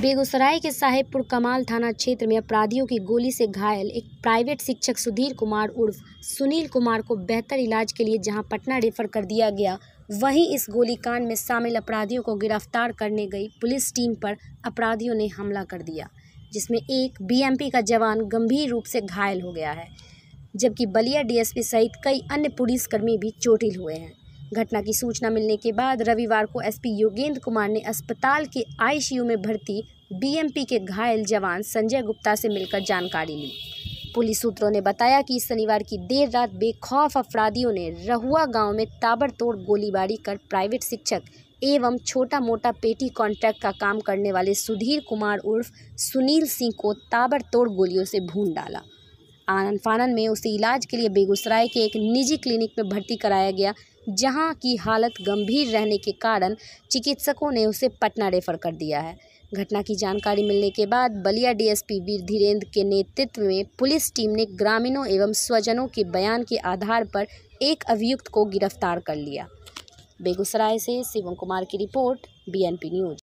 बेगूसराय के साहेबपुर कमाल थाना क्षेत्र में अपराधियों की गोली से घायल एक प्राइवेट शिक्षक सुधीर कुमार उर्फ सुनील कुमार को बेहतर इलाज के लिए जहां पटना रेफर कर दिया गया वहीं इस गोलीकांड में शामिल अपराधियों को गिरफ्तार करने गई पुलिस टीम पर अपराधियों ने हमला कर दिया जिसमें एक बीएमपी का जवान गंभीर रूप से घायल हो गया है जबकि बलिया डीएसपी सहित कई अन्य पुलिसकर्मी भी चोटिल हुए हैं घटना की सूचना मिलने के बाद रविवार को एसपी योगेंद्र कुमार ने अस्पताल के आईसीयू में भर्ती बीएमपी के घायल जवान संजय गुप्ता से मिलकर जानकारी ली पुलिस सूत्रों ने बताया कि शनिवार की देर रात बेखौफ अपराधियों ने रहुआ गांव में ताबड़तोड़ गोलीबारी कर प्राइवेट शिक्षक एवं छोटा मोटा पेटी कॉन्ट्रैक्ट का काम करने वाले सुधीर कुमार उर्फ सुनील सिंह को ताबड़तोड़ गोलियों से भून डाला आनंद फानंद में उसे इलाज के लिए बेगूसराय के एक निजी क्लिनिक में भर्ती कराया गया जहां की हालत गंभीर रहने के कारण चिकित्सकों ने उसे पटना रेफर कर दिया है घटना की जानकारी मिलने के बाद बलिया डीएसपी वीर धीरेन्द्र के नेतृत्व में पुलिस टीम ने ग्रामीणों एवं स्वजनों के बयान के आधार पर एक अभियुक्त को गिरफ्तार कर लिया बेगूसराय से शिवम कुमार की रिपोर्ट बीएनपी न्यूज